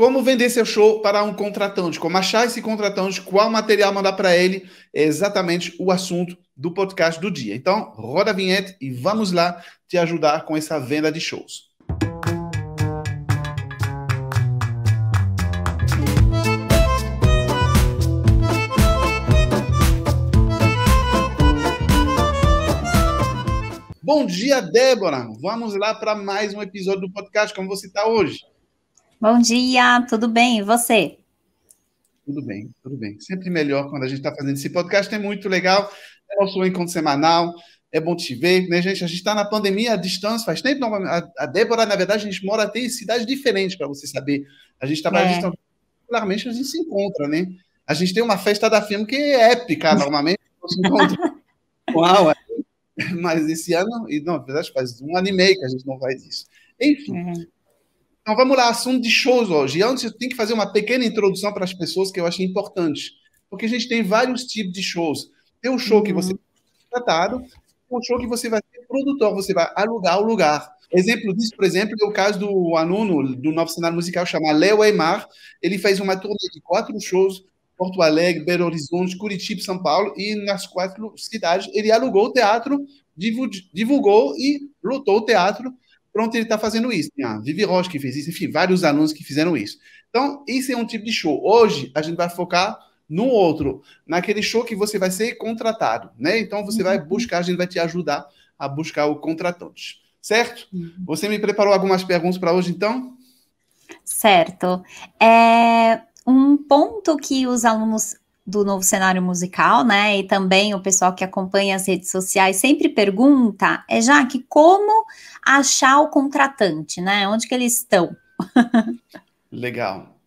Como vender seu show para um contratante? Como achar esse contratante? Qual material mandar para ele? É exatamente o assunto do podcast do dia. Então, roda a vinheta e vamos lá te ajudar com essa venda de shows. Bom dia, Débora. Vamos lá para mais um episódio do podcast. Como você está hoje? Bom dia, tudo bem? E você? Tudo bem, tudo bem. Sempre melhor quando a gente está fazendo esse podcast, é muito legal. É nosso encontro semanal, é bom te ver, né, gente? A gente está na pandemia à distância, faz tempo. Não, a, Débora, na verdade, a gente mora até em cidades diferentes, para você saber. A gente está é. distância, regularmente a gente se encontra, né? A gente tem uma festa da firma que é épica, normalmente, se encontra. Uau, é. mas esse ano, e não, na verdade, faz um ano e meio que a gente não faz isso. Enfim. Uhum. Então vamos lá, assunto de shows hoje. E antes eu tenho que fazer uma pequena introdução para as pessoas que eu acho importante, porque a gente tem vários tipos de shows. Tem um show uhum. que você é uhum. tratado, um show que você vai ser produtor, você vai alugar o lugar. Exemplo disso, por exemplo, é o caso do aluno do novo cenário musical chamado Léo Aymar. Ele fez uma turnê de quatro shows, Porto Alegre, Belo Horizonte, Curitiba, São Paulo, e nas quatro cidades ele alugou o teatro, divulgou e lotou o teatro Pronto, ele está fazendo isso. Tem ah, a Vivi Rocha que fez isso, enfim, vários alunos que fizeram isso. Então, isso é um tipo de show. Hoje, a gente vai focar no outro, naquele show que você vai ser contratado, né? Então, você uhum. vai buscar, a gente vai te ajudar a buscar o contratante, certo? Uhum. Você me preparou algumas perguntas para hoje, então? Certo. É, um ponto que os alunos do novo cenário musical, né? E também o pessoal que acompanha as redes sociais sempre pergunta, é já que como achar o contratante, né? Onde que eles estão? Legal.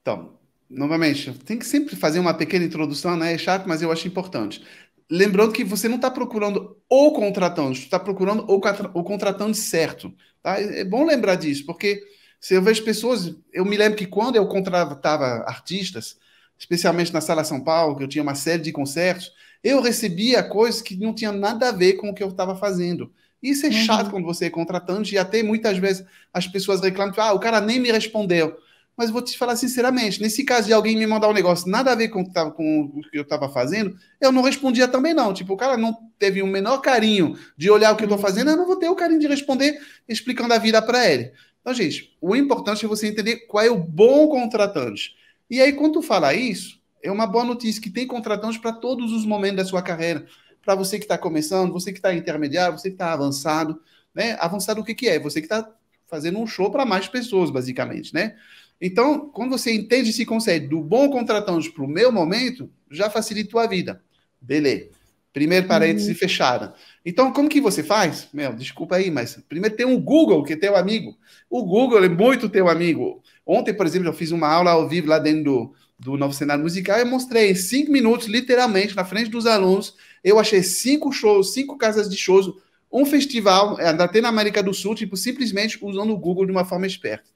Então, novamente, tem que sempre fazer uma pequena introdução, né? É chato, mas eu acho importante. Lembrando que você não está procurando o contratante, está procurando o, o contratante certo. Tá? É, é bom lembrar disso, porque se eu vejo pessoas, eu me lembro que quando eu contratava artistas, especialmente na Sala São Paulo, que eu tinha uma série de concertos, eu recebia coisas que não tinha nada a ver com o que eu estava fazendo. Isso é uhum. chato quando você é contratante, e até muitas vezes as pessoas reclamam, tipo, ah, o cara nem me respondeu. Mas vou te falar sinceramente, nesse caso de alguém me mandar um negócio nada a ver com, com o que eu estava fazendo, eu não respondia também não. Tipo, o cara não teve o menor carinho de olhar o que eu estou uhum. fazendo, eu não vou ter o carinho de responder explicando a vida para ele. Então, gente, o importante é você entender qual é o bom contratante. E aí, quando tu fala isso, é uma boa notícia que tem contratantes para todos os momentos da sua carreira. Para você que está começando, você que está intermediário, você que está avançado. Né? Avançado o que, que é? Você que está fazendo um show para mais pessoas, basicamente, né? Então, quando você entende se consegue do bom contratante para o meu momento, já facilita a tua vida. Beleza. Primeiro parêntese uhum. fechada. Então, como que você faz? Meu, desculpa aí, mas primeiro tem o um Google, que é teu amigo. O Google é muito teu amigo. Ontem, por exemplo, eu fiz uma aula ao vivo lá dentro do, do Novo Cenário Musical e mostrei em cinco minutos, literalmente, na frente dos alunos. Eu achei cinco shows, cinco casas de shows, um festival, é, ainda tem na América do Sul, tipo, simplesmente usando o Google de uma forma esperta.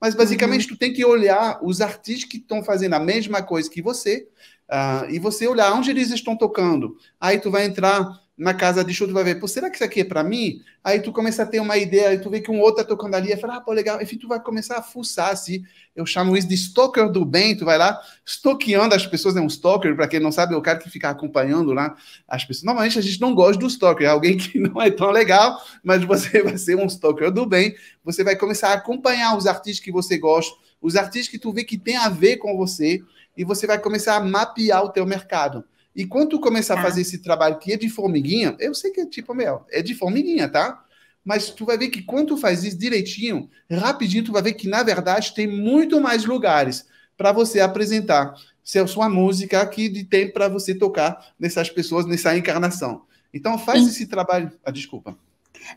Mas, uhum. basicamente, uhum. tu tem que olhar os artistas que estão fazendo a mesma coisa que você uh, e você olhar onde eles estão tocando. Aí tu vai entrar na casa de show, tu vai ver, pô, será que isso aqui é para mim? Aí tu começa a ter uma ideia, aí tu vê que um outro tá tocando ali, e fala, ah, pô, legal, enfim, tu vai começar a fuçar, assim, eu chamo isso de stalker do bem, tu vai lá, stalkeando as pessoas, é né? um stalker, para quem não sabe, é o cara que fica acompanhando lá as pessoas, normalmente a gente não gosta do stalker, é alguém que não é tão legal, mas você vai ser um stalker do bem, você vai começar a acompanhar os artistas que você gosta, os artistas que tu vê que tem a ver com você, e você vai começar a mapear o teu mercado. E quando começar tá. a fazer esse trabalho que é de formiguinha, eu sei que é tipo, meu, é de formiguinha, tá? Mas tu vai ver que quando tu faz isso direitinho, rapidinho, tu vai ver que, na verdade, tem muito mais lugares para você apresentar seu, sua música que tem para você tocar nessas pessoas, nessa encarnação. Então faz Sim. esse trabalho. Ah, desculpa.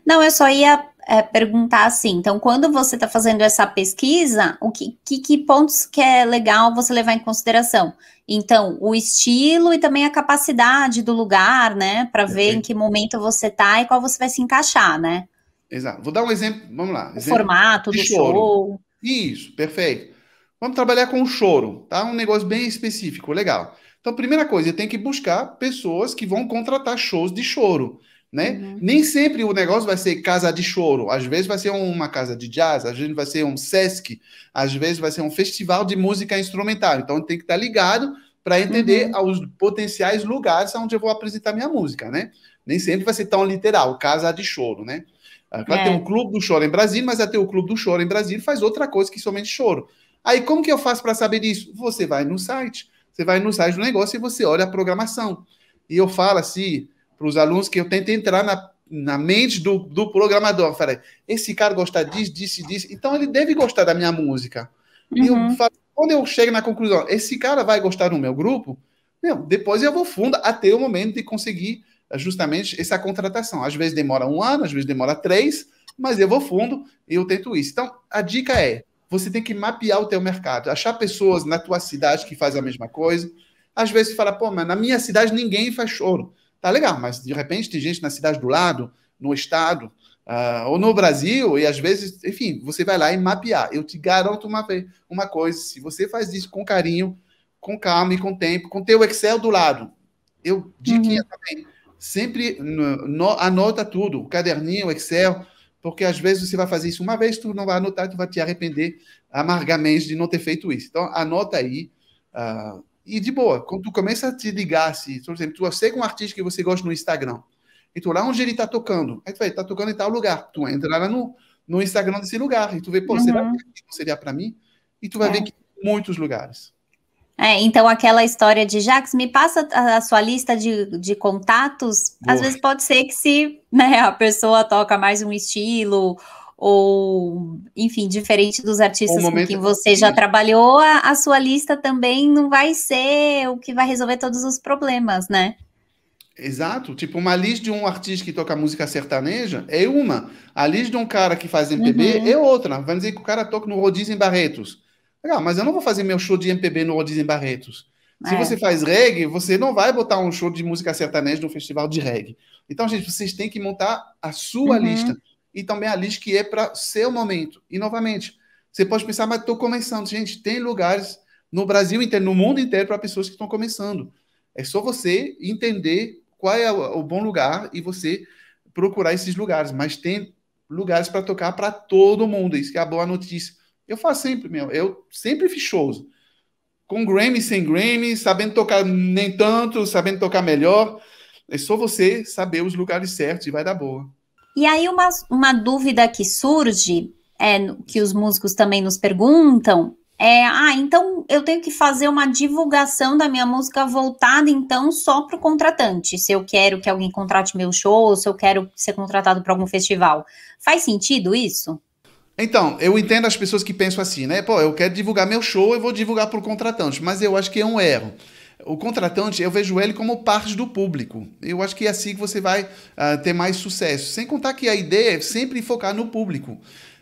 Não, eu só ia é, perguntar assim, então quando você está fazendo essa pesquisa, o que, que, que, pontos que é legal você levar em consideração? Então, o estilo e também a capacidade do lugar, né? Para ver em que momento você está e qual você vai se encaixar, né? Exato. Vou dar um exemplo, vamos lá. Exemplo o formato do choro. show. Isso, perfeito. Vamos trabalhar com o choro, tá? Um negócio bem específico, legal. Então, primeira coisa, tem que buscar pessoas que vão contratar shows de choro né? Uhum. Nem sempre o negócio vai ser casa de choro. Às vezes vai ser uma casa de jazz, às vezes vai ser um sesc, às vezes vai ser um festival de música instrumental. Então tem que estar ligado para entender uhum. os potenciais lugares onde eu vou apresentar minha música, né? Nem sempre vai ser tão literal, casa de choro, né? Ah, claro, é. tem um clube do choro em Brasília, mas até o clube do choro em Brasília faz outra coisa que somente choro. Aí como que eu faço para saber disso? Você vai no site, você vai no site do negócio e você olha a programação. E eu falo assim, para os alunos que eu tento entrar na, na mente do, do programador. Falei, esse cara gosta disso, disso, disso, então ele deve gostar da minha música. Uhum. E eu uhum. falo, quando eu chego na conclusão, esse cara vai gostar do meu grupo, meu, depois eu vou fundo até o momento de conseguir eh, justamente essa contratação. Às vezes demora um ano, às vezes demora três, mas eu vou fundo e eu tento isso. Então, a dica é, você tem que mapear o teu mercado, achar pessoas na tua cidade que fazem a mesma coisa. Às vezes você fala, pô, mas na minha cidade ninguém faz choro. Tá legal, mas de repente tem gente na cidade do lado, no estado, uh, ou no Brasil, e às vezes, enfim, você vai lá e mapear. Eu te garanto uma, uma coisa: se você faz isso com carinho, com calma e com tempo, com teu Excel do lado, eu, diquinha uhum. também, sempre no, no, anota tudo, o caderninho, o Excel, porque às vezes você vai fazer isso uma vez, tu não vai anotar, tu vai te arrepender amargamente de não ter feito isso. Então, anota aí. Uh, e de boa, quando tu começa a te ligar, se, por exemplo, tu segue um artista que você gosta no Instagram, e tu lá onde ele tá tocando, aí tu vai, tá tocando em tal lugar, tu entra lá no, no Instagram desse lugar, e tu vê, pô, uhum. será que seria para mim? E tu vai é. ver que muitos lugares. É, então aquela história de Jax, me passa a, a sua lista de, de contatos, boa. às vezes pode ser que se né, a pessoa toca mais um estilo ou, enfim, diferente dos artistas momento... com quem você já trabalhou, a, a, sua lista também não vai ser o que vai resolver todos os problemas, né? Exato. Tipo, uma lista de um artista que toca música sertaneja é uma. A lista de um cara que faz MPB uhum. é outra. Vamos dizer que o cara toca no Rodízio em Barretos. Legal, ah, mas eu não vou fazer meu show de MPB no Rodízio em Barretos. Se é. você faz reggae, você não vai botar um show de música sertaneja no festival de reggae. Então, gente, vocês têm que montar a sua uhum. lista e também a lista que é para seu momento. E novamente, você pode pensar, mas estou começando. Gente, tem lugares no Brasil inteiro, no mundo inteiro, para pessoas que estão começando. É só você entender qual é o bom lugar e você procurar esses lugares. Mas tem lugares para tocar para todo mundo. Isso que é a boa notícia. Eu faço sempre, meu. Eu sempre fiz shows. Com Grammy, sem Grammy, sabendo tocar nem tanto, sabendo tocar melhor. É só você saber os lugares certos e vai dar boa. E aí uma, uma dúvida que surge, é, que os músicos também nos perguntam, é, ah, então eu tenho que fazer uma divulgação da minha música voltada então só para o contratante. Se eu quero que alguém contrate meu show, se eu quero ser contratado para algum festival. Faz sentido isso? Então, eu entendo as pessoas que pensam assim, né? Pô, eu quero divulgar meu show, eu vou divulgar para o contratante, mas eu acho que é um erro o contratante, eu vejo ele como parte do público. Eu acho que é assim que você vai uh, ter mais sucesso. Sem contar que a ideia é sempre focar no público.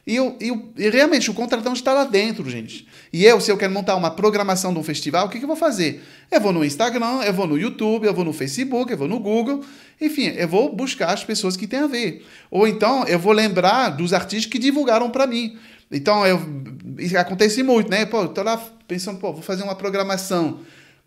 E, eu, eu e realmente o contratante está lá dentro, gente. E eu, se eu quero montar uma programação de um festival, o que, que eu vou fazer? Eu vou no Instagram, eu vou no YouTube, eu vou no Facebook, eu vou no Google. Enfim, eu vou buscar as pessoas que têm a ver. Ou então eu vou lembrar dos artistas que divulgaram para mim. Então, eu, acontece muito, né? Pô, eu tô lá pensando, pô, vou fazer uma programação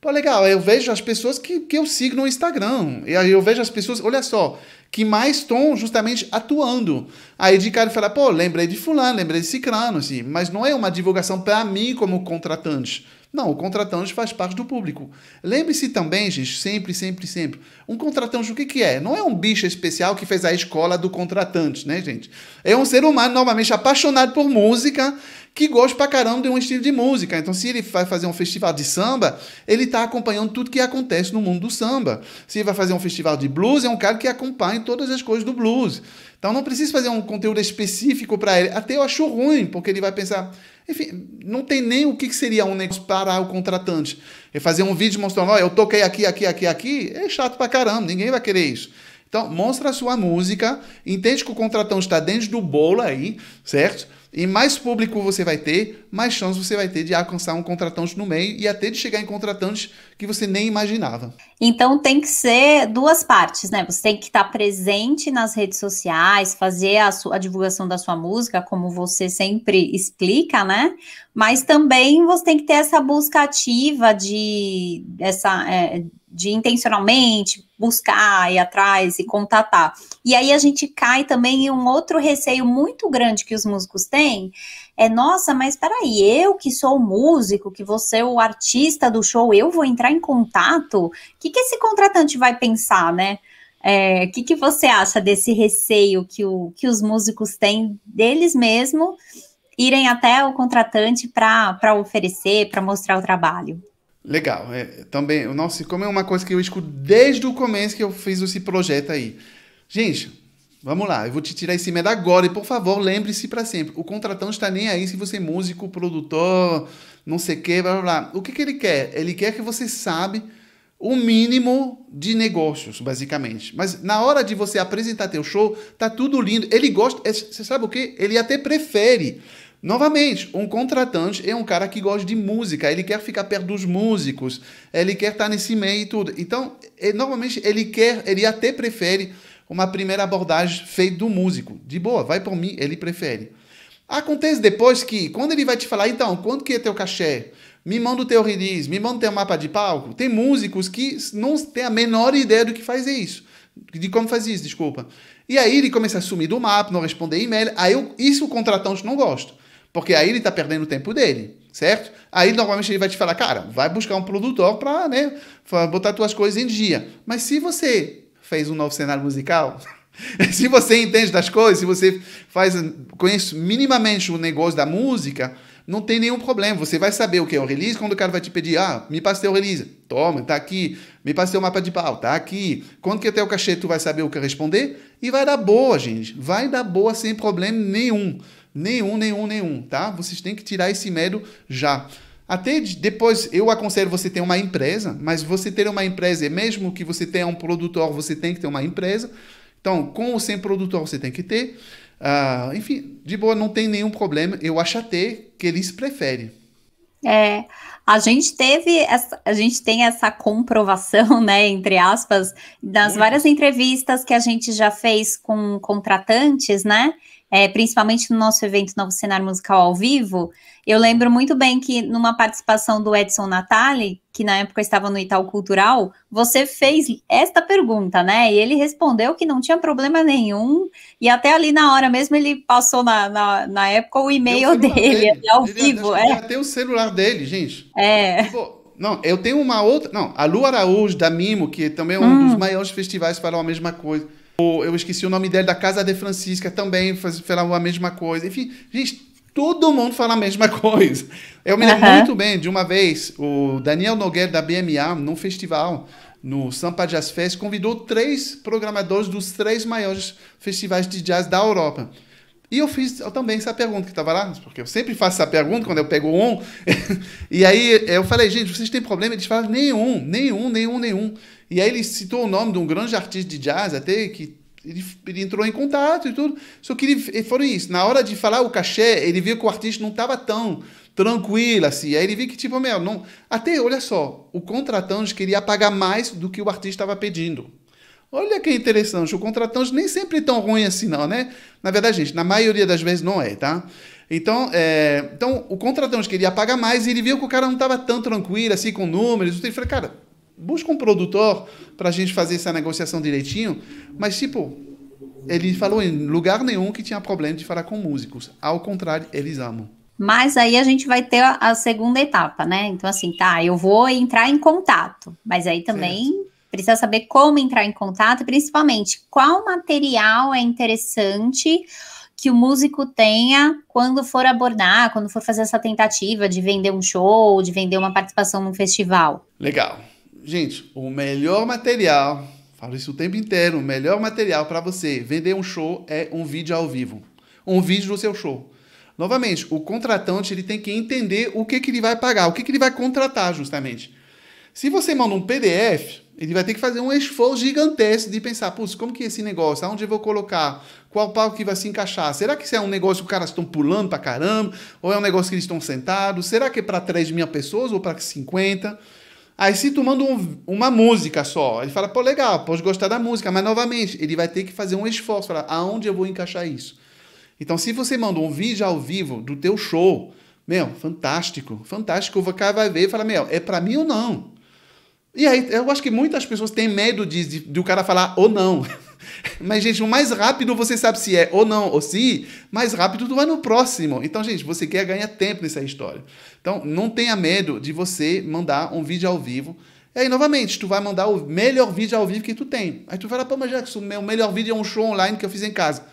Pô, legal, eu vejo as pessoas que, que eu sigo no Instagram. E aí eu vejo as pessoas, olha só, que mais estão justamente atuando. Aí de cara fala, pô, lembrei de fulano, lembrei de ciclano, assim. Mas não é uma divulgação para mim como contratante não, o contratante faz parte do público. Lembre-se também, gente, sempre, sempre, sempre. Um contratante, o que, que é? Não é um bicho especial que fez a escola do contratante, né, gente? É um ser humano, novamente, apaixonado por música, que gosta pra caramba de um estilo de música. Então, se ele vai fazer um festival de samba, ele está acompanhando tudo que acontece no mundo do samba. Se ele vai fazer um festival de blues, é um cara que acompanha todas as coisas do blues. Então, não precisa fazer um conteúdo específico para ele. Até eu acho ruim, porque ele vai pensar, enfim, não tem nem o que seria um negócio para o contratante. E fazer um vídeo mostrando, ó, eu toquei aqui, aqui, aqui, aqui, é chato pra caramba, ninguém vai querer isso. Então, mostra a sua música, entende que o contratante está dentro do bolo aí, certo? E mais público você vai ter, mais chance você vai ter de alcançar um contratante no meio e até de chegar em contratantes que você nem imaginava. Então tem que ser duas partes, né? Você tem que estar presente nas redes sociais, fazer a, sua, a divulgação da sua música, como você sempre explica, né? Mas também você tem que ter essa busca ativa de essa. É, de intencionalmente buscar e atrás e contatar. E aí a gente cai também em um outro receio muito grande que os músicos têm, é nossa, mas peraí, eu que sou o músico, que você é o artista do show, eu vou entrar em contato? O que, que esse contratante vai pensar, né? O é, que, que você acha desse receio que, o, que os músicos têm deles mesmos irem até o contratante para oferecer, para mostrar o trabalho? Legal. É, também, nossa, como é uma coisa que eu escuto desde o começo que eu fiz esse projeto aí. Gente, Vamos lá, eu vou te tirar esse medo agora e por favor lembre-se para sempre. O contratante está nem aí se você é músico, produtor, não sei o que, blá, blá blá. O que, que ele quer? Ele quer que você sabe o mínimo de negócios, basicamente. Mas na hora de você apresentar teu show, tá tudo lindo. Ele gosta, é, você sabe o que? Ele até prefere Novamente, um contratante é um cara que gosta de música, ele quer ficar perto dos músicos, ele quer estar nesse meio e tudo. Então, ele, é, normalmente, ele quer, ele até prefere uma primeira abordagem feita do músico. De boa, vai por mim, ele prefere. Acontece depois que, quando ele vai te falar, então, quanto que é teu cachê? Me manda o teu release, me manda o teu mapa de palco. Tem músicos que não têm a menor ideia do que faz isso. De como faz isso, desculpa. E aí ele começa a sumir do mapa, não responder e-mail. Aí eu, isso o contratante não gosta. Porque aí ele está perdendo o tempo dele, certo? Aí normalmente ele vai te falar, cara, vai buscar um produtor para né, botar tuas coisas em dia. Mas se você fez um novo cenário musical, se você entende das coisas, se você faz conhece minimamente o negócio da música, não tem nenhum problema. Você vai saber o que é o release quando o cara vai te pedir, ah, me passe teu release. Toma, tá aqui. Me passe teu mapa de pau, tá aqui. Quando que até o cachê tu vai saber o que responder? E vai dar boa, gente. Vai dar boa sem problema nenhum. Nenhum, nenhum, nenhum, tá? Vocês têm que tirar esse medo já. Até depois, eu aconselho você ter uma empresa, mas você ter uma empresa, é mesmo que você tenha um produtor, você tem que ter uma empresa. Então, com ou sem produtor, você tem que ter. Uh, enfim, de boa, não tem nenhum problema. Eu acho até que eles preferem. É, a gente teve essa, a gente tem essa comprovação, né, entre aspas, das várias entrevistas que a gente já fez com contratantes, né? é, principalmente no nosso evento Novo Cenário Musical ao Vivo, eu lembro muito bem que numa participação do Edson Natali, que na época estava no Itaú Cultural, você fez esta pergunta, né? E ele respondeu que não tinha problema nenhum, e até ali na hora mesmo ele passou na, na, na época o e-mail dele, dele, ao ele, vivo. É. Até o celular dele, gente. É. Tipo, não, eu tenho uma outra. Não, a Lu Araújo, da Mimo, que também é um hum. dos maiores festivais, para a mesma coisa. Eu esqueci o nome dele, da Casa de Francisca também falava a mesma coisa. Enfim, gente, todo mundo fala a mesma coisa. Eu me lembro uhum. muito bem de uma vez, o Daniel Nogueira da BMA, num festival no Sampa Jazz Fest, convidou três programadores dos três maiores festivais de jazz da Europa. E eu fiz eu também essa pergunta que estava lá, porque eu sempre faço essa pergunta quando eu pego um. e aí eu falei, gente, vocês têm problema? Eles falaram, nenhum, nenhum, nenhum, nenhum. E aí ele citou o nome de um grande artista de jazz até que ele, ele, entrou em contato e tudo. Só que ele, foram isso. Na hora de falar o cachê, ele viu que o artista não estava tão tranquilo assim. Aí ele viu que, tipo, meu, não. Até, olha só, o contratante queria pagar mais do que o artista estava pedindo. Olha que interessante, o contratante nem sempre é tão ruim assim, não, né? Na verdade, gente, na maioria das vezes não é, tá? Então, é, então o contratante queria pagar mais e ele viu que o cara não estava tão tranquilo assim com números. Ele falou, cara, Busca um produtor para a gente fazer essa negociação direitinho. Mas, tipo, ele falou em lugar nenhum que tinha problema de falar com músicos. Ao contrário, eles amam. Mas aí a gente vai ter a, a segunda etapa, né? Então, assim, tá, eu vou entrar em contato. Mas aí também certo. precisa saber como entrar em contato, principalmente qual material é interessante que o músico tenha quando for abordar, quando for fazer essa tentativa de vender um show, de vender uma participação num festival. Legal gente, o melhor material, falo isso o tempo inteiro, o melhor material para você vender um show é um vídeo ao vivo. Um vídeo do seu show. Novamente, o contratante ele tem que entender o que, que ele vai pagar, o que, que ele vai contratar justamente. Se você manda um PDF, ele vai ter que fazer um esforço gigantesco de pensar, putz, como que é esse negócio? Aonde eu vou colocar? Qual palco que vai se encaixar? Será que isso é um negócio que os caras estão pulando pra caramba? Ou é um negócio que eles estão sentados? Será que é para 3 mil pessoas ou para 50? Aí se tu manda um, uma música só, ele fala, pô, legal, pode gostar da música, mas novamente, ele vai ter que fazer um esforço, falar, aonde eu vou encaixar isso? Então, se você manda um vídeo ao vivo do teu show, meu, fantástico, fantástico, o cara vai ver e fala, meu, é para mim ou não? E aí, eu acho que muitas pessoas têm medo de, de, de o cara falar ou não. Mas, gente, o mais rápido você sabe se é ou não, ou se, mais rápido tu vai no próximo. Então, gente, você quer ganhar tempo nessa história. Então, não tenha medo de você mandar um vídeo ao vivo. E aí, novamente, tu vai mandar o melhor vídeo ao vivo que tu tem. Aí tu fala, pô, mas Jackson, meu melhor vídeo é um show online que eu fiz em casa.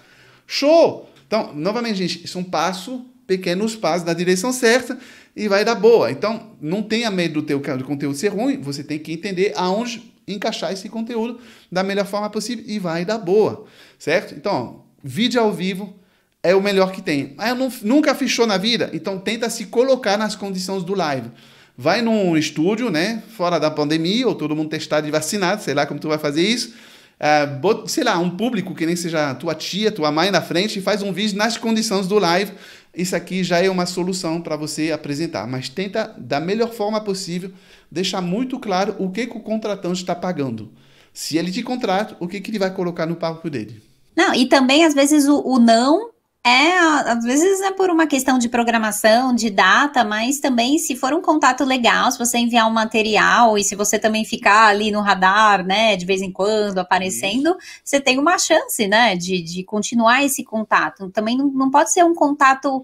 Show! Então, novamente, gente, isso é um passo, pequenos passos na direção certa e vai dar boa. Então, não tenha medo do teu conteúdo ser ruim, você tem que entender aonde encaixar esse conteúdo da melhor forma possível e vai dar boa, certo? Então, ó, vídeo ao vivo é o melhor que tem. Ah, eu não, nunca fechou na vida? Então tenta se colocar nas condições do live. Vai num estúdio, né, fora da pandemia, ou todo mundo testado e vacinado, sei lá como tu vai fazer isso, Uh, é, bota, sei lá, um público que nem seja tua tia, tua mãe na frente e faz um vídeo nas condições do live isso aqui já é uma solução para você apresentar, mas tenta da melhor forma possível deixar muito claro o que, que o contratante está pagando. Se ele te contrata, o que, que ele vai colocar no palco dele? Não, e também às vezes o, o não é, às vezes é por uma questão de programação, de data, mas também se for um contato legal, se você enviar um material e se você também ficar ali no radar, né, de vez em quando aparecendo, Isso. você tem uma chance, né, de, de continuar esse contato. Também não, não pode ser um contato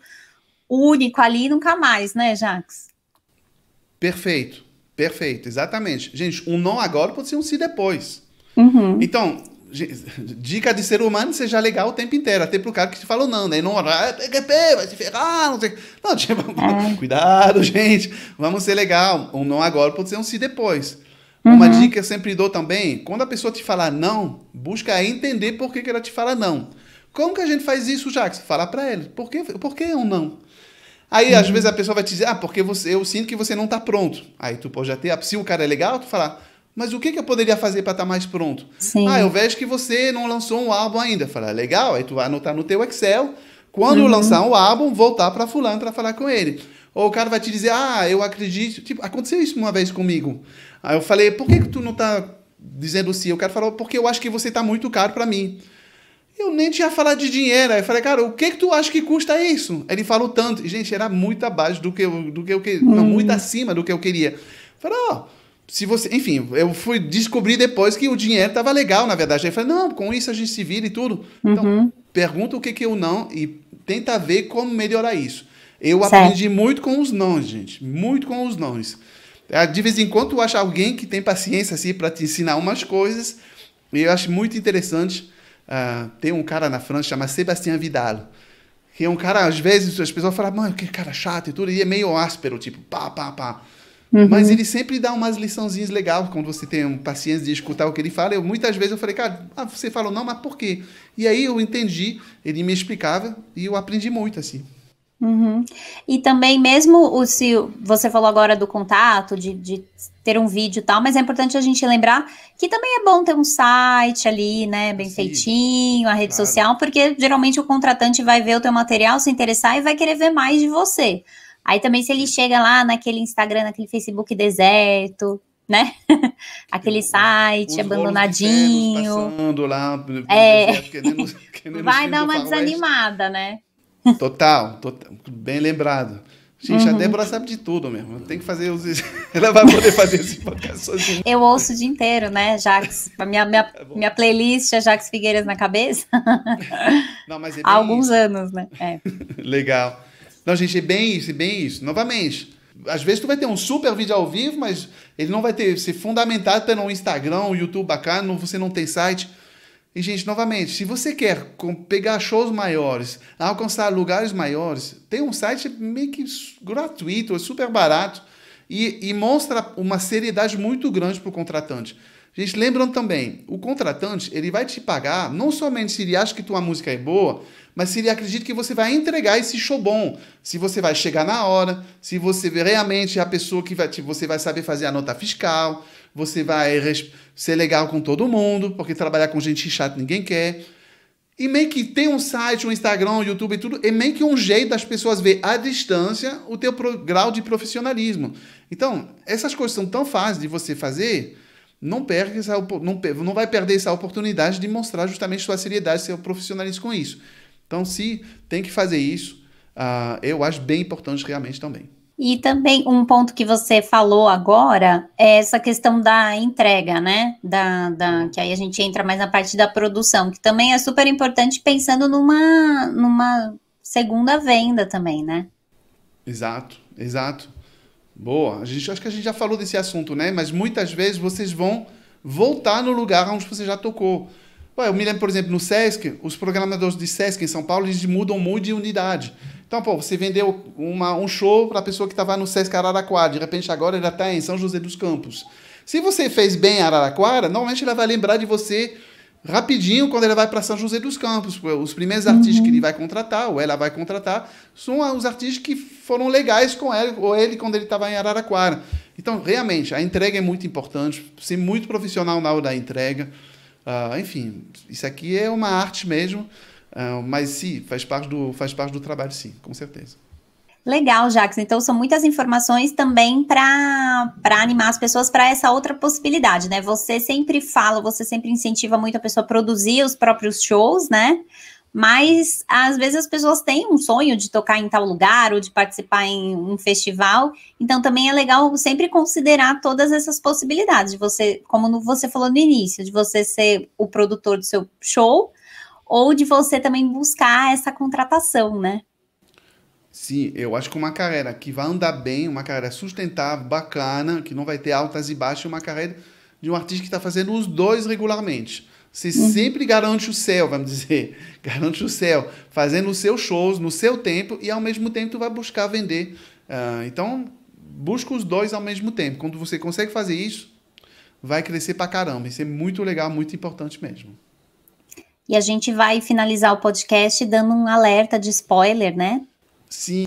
único ali nunca mais, né, Jax? Perfeito, perfeito, exatamente. Gente, um não agora pode ser um se depois. Uhum. Então, dica de ser humano seja legal o tempo inteiro, até pro cara que te falou não, né? não não PQP, vai se ferrar, não sei. Não, tipo, é. cuidado, gente. Vamos ser legal. Um não agora pode ser um se depois. Uhum. Uma dica que eu sempre dou também, quando a pessoa te falar não, busca entender por que, que ela te fala não. Como que a gente faz isso, Jax? Fala para ele. Por que, por que um não? Aí, uhum. às vezes, a pessoa vai te dizer, ah, porque você, eu sinto que você não tá pronto. Aí tu pode até, se o cara é legal, tu falar mas o que, que eu poderia fazer para estar tá mais pronto? Sim. Ah, eu vejo que você não lançou um álbum ainda. Fala, ah, legal, aí tu vai anotar no teu Excel. Quando uhum. lançar o um álbum, voltar para fulano para falar com ele. Ou o cara vai te dizer, ah, eu acredito. Tipo, aconteceu isso uma vez comigo. Aí eu falei, por que, que tu não tá dizendo sim? O cara falou, porque eu acho que você tá muito caro para mim. Eu nem tinha falado de dinheiro. Aí eu falei, cara, o que que tu acha que custa isso? Ele falou tanto. Gente, era muito abaixo do que eu, do que eu queria. Hum. muito acima do que eu queria. Eu falei, ó, oh, se você, enfim, eu fui descobrir depois que o dinheiro estava legal, na verdade. Aí eu falei, não, com isso a gente se vira e tudo. Então, uhum. Então, pergunta o que que eu não e tenta ver como melhorar isso. Eu certo. aprendi muito com os nãos, gente, muito com os nãos. Ah, de vez em quando eu acho alguém que tem paciência assim para te ensinar umas coisas. E eu acho muito interessante. Uh, tem um cara na França chamado Sebastião Vidal que é um cara, às vezes, as pessoas falam, mano, que cara chato e tudo, e é meio áspero, tipo, pá, pá, pá. Uhum. Mas ele sempre dá umas liçãozinhas legais quando você tem um paciência de escutar o que ele fala. Eu, muitas vezes eu falei, cara, ah, você falou não, mas por quê? E aí eu entendi, ele me explicava e eu aprendi muito, assim. Uhum. E também, mesmo o, se você falou agora do contato, de, de ter um vídeo e tal, mas é importante a gente lembrar que também é bom ter um site ali, né, bem Sim, feitinho, a rede claro. social, porque geralmente o contratante vai ver o teu material, se interessar e vai querer ver mais de você. Aí também se ele chega lá naquele Instagram, naquele Facebook deserto, né? Aquele site Os abandonadinho. Passando lá, é. Deserto, querendo, querendo Vai dar uma desanimada, né? Total, total, bem lembrado. Gente, uhum. a Débora sabe de tudo mesmo. Tem que fazer os. Ela vai poder fazer esse podcast sozinha. Eu ouço o dia inteiro, né, Jax? minha, minha, é minha playlist é Jax Figueiras na cabeça. Não, mas é Há alguns isso. anos, né? É. Legal. Não, gente, é bem isso, é bem isso. Novamente, às vezes tu vai ter um super vídeo ao vivo, mas ele não vai ter ser fundamentado pelo Instagram, YouTube bacana, você não tem site. E, gente, novamente, se você quer pegar shows maiores, alcançar lugares maiores, tem um site meio que gratuito, é super barato e, e mostra uma seriedade muito grande para o contratante. Gente, lembram também, o contratante, ele vai te pagar não somente se ele acha que tua música é boa, mas se ele acredita que você vai entregar esse show bom, se você vai chegar na hora, se você realmente é a pessoa que vai, tipo, você vai saber fazer a nota fiscal, você vai ser legal com todo mundo, porque trabalhar com gente chata ninguém quer. E meio que tem um site, um Instagram, um YouTube e tudo, é meio que um jeito das pessoas ver à distância o teu grau de profissionalismo. Então, essas coisas são tão fáceis de você fazer não perca essa, não, não vai perder essa oportunidade de mostrar justamente sua seriedade, seu profissionalismo com isso. Então, se tem que fazer isso, uh, eu acho bem importante realmente também. E também um ponto que você falou agora é essa questão da entrega, né? Da, da, uhum. que aí a gente entra mais na parte da produção, que também é super importante pensando numa, numa segunda venda também, né? Exato, exato. Boa. A gente, acho que a gente já falou desse assunto, né? Mas muitas vezes vocês vão voltar no lugar onde você já tocou. Ué, eu me lembro, por exemplo, no SESC, os programadores de SESC em São Paulo, eles mudam muito de unidade. Então, pô, você vendeu uma, um show para a pessoa que estava no SESC Araraquara, de repente agora ela está é em São José dos Campos. Se você fez bem Araraquara, normalmente ela vai lembrar de você rapidinho quando ele vai para São José dos Campos. Os primeiros uhum. artistas que ele uhum. vai contratar, ou ela vai contratar, são os artistas que foram legais com ela, ou ele quando ele estava em Araraquara. Então, realmente, a entrega é muito importante, ser muito profissional na hora da entrega. Uh, enfim, isso aqui é uma arte mesmo, uh, mas sim, faz parte, do, faz parte do trabalho, sim, com certeza. Legal, Jackson. Então, são muitas informações também para animar as pessoas para essa outra possibilidade, né? Você sempre fala, você sempre incentiva muito a pessoa a produzir os próprios shows, né? Mas às vezes as pessoas têm um sonho de tocar em tal lugar ou de participar em um festival. Então, também é legal sempre considerar todas essas possibilidades. De você, como você falou no início, de você ser o produtor do seu show ou de você também buscar essa contratação, né? Sim, eu acho que uma carreira que vai andar bem, uma carreira sustentável, bacana, que não vai ter altas e baixas, é uma carreira de um artista que está fazendo os dois regularmente. Você uhum. sempre garante o céu, vamos dizer. Garante o céu, fazendo os seus shows no seu tempo e ao mesmo tempo tu vai buscar vender. Uh, então, busca os dois ao mesmo tempo. Quando você consegue fazer isso, vai crescer pra caramba. Isso é muito legal, muito importante mesmo. E a gente vai finalizar o podcast dando um alerta de spoiler, né? Sim.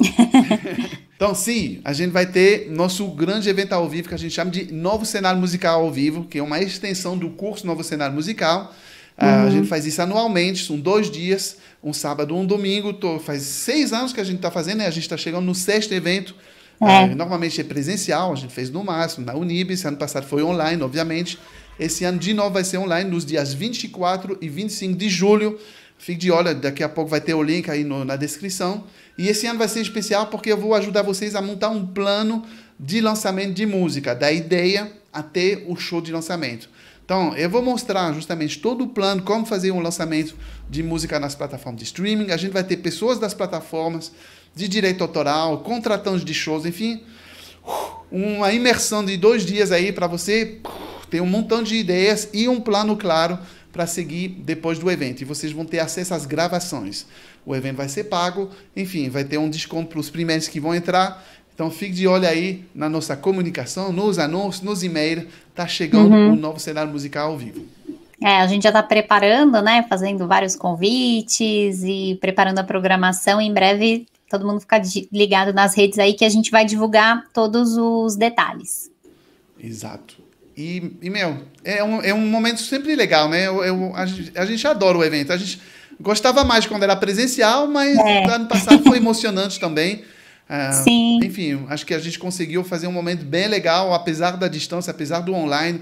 então, sim, a gente vai ter nosso grande evento ao vivo que a gente chama de Novo Cenário Musical ao Vivo, que é uma extensão do curso Novo Cenário Musical. Ah, uhum. Uh, a gente faz isso anualmente, são dois dias, um sábado, um domingo. Tô, faz seis anos que a gente está fazendo, né? A gente está chegando no sexto evento. É. Uh, normalmente é presencial, a gente fez no máximo, na Unibis. ano passado foi online, obviamente. Esse ano de novo vai ser online, nos dias 24 e 25 de julho. Fique de olho, daqui a pouco vai ter o link aí no, na descrição. E esse ano vai ser especial porque eu vou ajudar vocês a montar um plano de lançamento de música, da ideia até o show de lançamento. Então, eu vou mostrar justamente todo o plano, como fazer um lançamento de música nas plataformas de streaming. A gente vai ter pessoas das plataformas, de direito autoral, contratantes de shows, enfim. Uma imersão de dois dias aí para você ter um montão de ideias e um plano claro para seguir depois do evento. E vocês vão ter acesso às gravações. O evento vai ser pago, enfim, vai ter um desconto para os primeiros que vão entrar. Então fique de olho aí na nossa comunicação, nos anúncios, nos e-mails. Está chegando uhum. um novo cenário musical ao vivo. É, a gente já está preparando, né? Fazendo vários convites e preparando a programação. Em breve, todo mundo fica ligado nas redes aí que a gente vai divulgar todos os detalhes. Exato. E, e meu, é um, é um momento sempre legal, né? Eu, eu a, gente, a, gente, adora o evento. A gente gostava mais quando era presencial, mas é. ano passado foi emocionante também. Ah, Sim. Enfim, acho que a gente conseguiu fazer um momento bem legal, apesar da distância, apesar do online.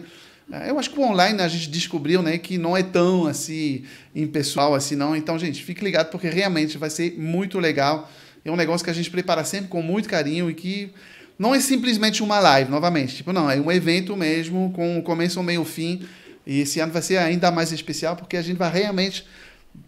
Ah, eu acho que o online a gente descobriu né, que não é tão assim impessoal assim não. Então, gente, fique ligado porque realmente vai ser muito legal. É um negócio que a gente prepara sempre com muito carinho e que não é simplesmente uma live, novamente. Tipo, não, é um evento mesmo, com começo, meio, fim. E esse ano vai ser ainda mais especial, porque a gente vai realmente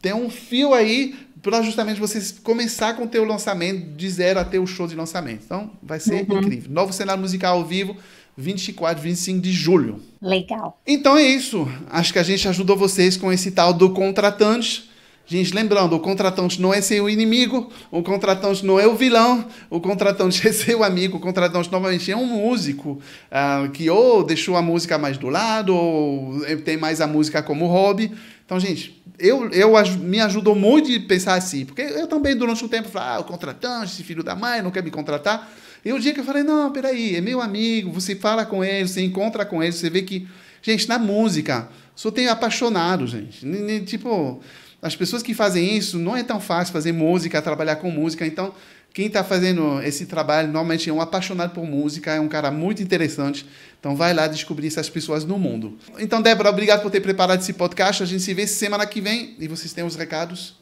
ter um fio aí para justamente você começar com o teu lançamento de zero até o show de lançamento. Então, vai ser uhum. incrível. Novo cenário musical ao vivo, 24, 25 de julho. Legal. Então é isso. Acho que a gente ajudou vocês com esse tal do contratante Gente, lembrando, o contratante não é seu inimigo, o contratante não é o vilão, o contratante é seu amigo, o contratante novamente é um músico uh, que ou deixou a música mais do lado, ou eh, tem mais a música como hobby. Então, gente, eu, eu me ajudou muito de pensar assim, porque eu também durante um tempo falei, ah, o contratante, esse filho da mãe não quer me contratar. E um dia que eu falei, não, peraí, é meu amigo, você fala com ele, você encontra com ele, você vê que, gente, na música, só tem apaixonado, gente. Tipo as pessoas que fazem isso, não é tão fácil fazer música, trabalhar com música. Então, quem está fazendo esse trabalho normalmente é um apaixonado por música, é um cara muito interessante. Então, vai lá descobrir essas pessoas no mundo. Então, Débora, obrigado por ter preparado esse podcast. A gente se vê semana que vem e vocês têm os recados.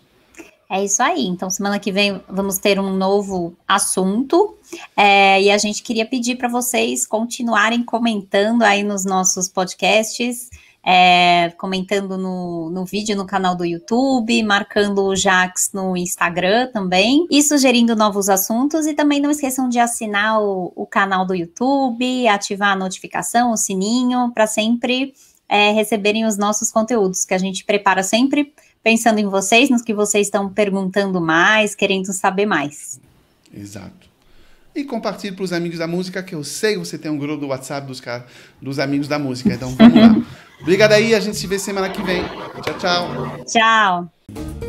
É isso aí. Então, semana que vem vamos ter um novo assunto. É, e a gente queria pedir para vocês continuarem comentando aí nos nossos podcasts é, comentando no, no vídeo no canal do YouTube, marcando o Jax no Instagram também e sugerindo novos assuntos. E também não esqueçam de assinar o, o canal do YouTube, ativar a notificação, o sininho, para sempre é, receberem os nossos conteúdos que a gente prepara sempre pensando em vocês, nos que vocês estão perguntando mais, querendo saber mais. Exato. E compartilhe para os amigos da música, que eu sei que você tem um grupo do WhatsApp dos, dos amigos da música. Então vamos lá. Obrigado aí, a gente se vê semana que vem. Tchau, tchau. Tchau.